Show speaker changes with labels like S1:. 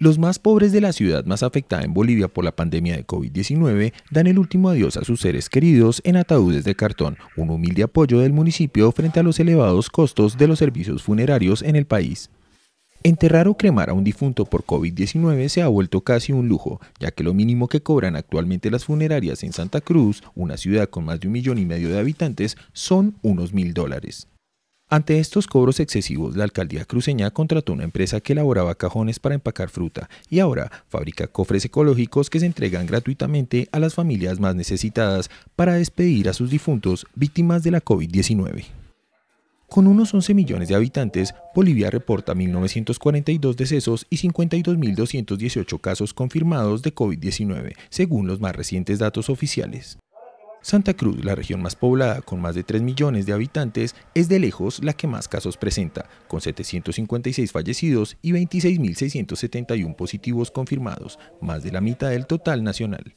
S1: Los más pobres de la ciudad más afectada en Bolivia por la pandemia de COVID-19 dan el último adiós a sus seres queridos en ataúdes de cartón, un humilde apoyo del municipio frente a los elevados costos de los servicios funerarios en el país. Enterrar o cremar a un difunto por COVID-19 se ha vuelto casi un lujo, ya que lo mínimo que cobran actualmente las funerarias en Santa Cruz, una ciudad con más de un millón y medio de habitantes, son unos mil dólares. Ante estos cobros excesivos, la alcaldía cruceña contrató una empresa que elaboraba cajones para empacar fruta y ahora fabrica cofres ecológicos que se entregan gratuitamente a las familias más necesitadas para despedir a sus difuntos víctimas de la COVID-19. Con unos 11 millones de habitantes, Bolivia reporta 1.942 decesos y 52.218 casos confirmados de COVID-19, según los más recientes datos oficiales. Santa Cruz, la región más poblada con más de 3 millones de habitantes, es de lejos la que más casos presenta, con 756 fallecidos y 26.671 positivos confirmados, más de la mitad del total nacional.